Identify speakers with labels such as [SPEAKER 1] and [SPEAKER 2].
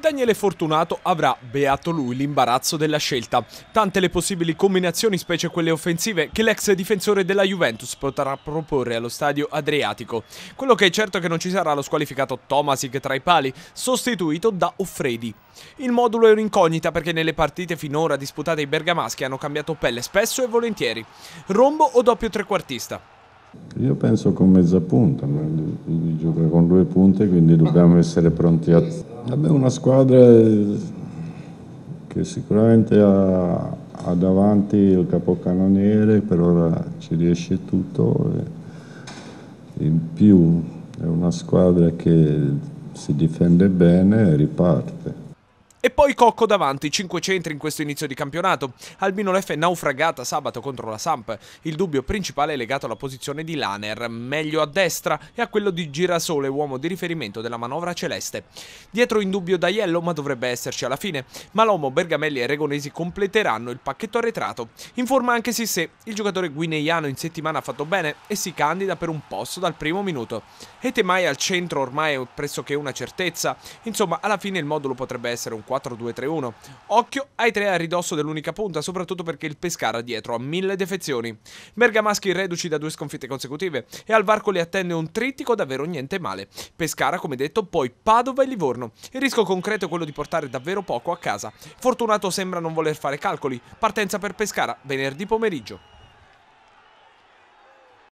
[SPEAKER 1] Daniele Fortunato avrà, beato lui, l'imbarazzo della scelta. Tante le possibili combinazioni, specie quelle offensive, che l'ex difensore della Juventus potrà proporre allo stadio Adriatico. Quello che è certo è che non ci sarà lo squalificato Tomasic tra i pali, sostituito da Offredi. Il modulo è un'incognita perché nelle partite finora disputate i bergamaschi hanno cambiato pelle spesso e volentieri. Rombo o doppio trequartista?
[SPEAKER 2] Io penso con mezza punta, ma gioca con due punte, quindi dobbiamo essere pronti a
[SPEAKER 1] Vabbè, una
[SPEAKER 3] squadra eh, che sicuramente ha, ha, davanti il capocannoniere, per ora ci riesce tutto. Eh. In più è una squadra che si difende bene e riparte.
[SPEAKER 1] E poi Cocco davanti, 5 centri in questo inizio di campionato. Albino Leff è naufragata sabato contro la Samp. Il dubbio principale è legato alla posizione di Laner, meglio a destra, e a quello di Girasole, uomo di riferimento della manovra celeste. Dietro in dubbio Daiello, ma dovrebbe esserci alla fine. Malomo, Bergamelli e Regonesi completeranno il pacchetto arretrato. In forma anche Sissé, il giocatore guineiano in settimana ha fatto bene e si candida per un posto dal primo minuto. E Temai al centro ormai è pressoché una certezza. Insomma, alla fine il modulo potrebbe essere un 4 4-2-3-1. Occhio ai tre a ridosso dell'unica punta, soprattutto perché il Pescara dietro ha mille defezioni. Bergamaschi reduci da due sconfitte consecutive e al varco li attende un trittico davvero niente male. Pescara, come detto, poi Padova e Livorno. Il rischio concreto è quello di portare davvero poco a casa. Fortunato sembra non voler fare calcoli. Partenza per Pescara, venerdì pomeriggio.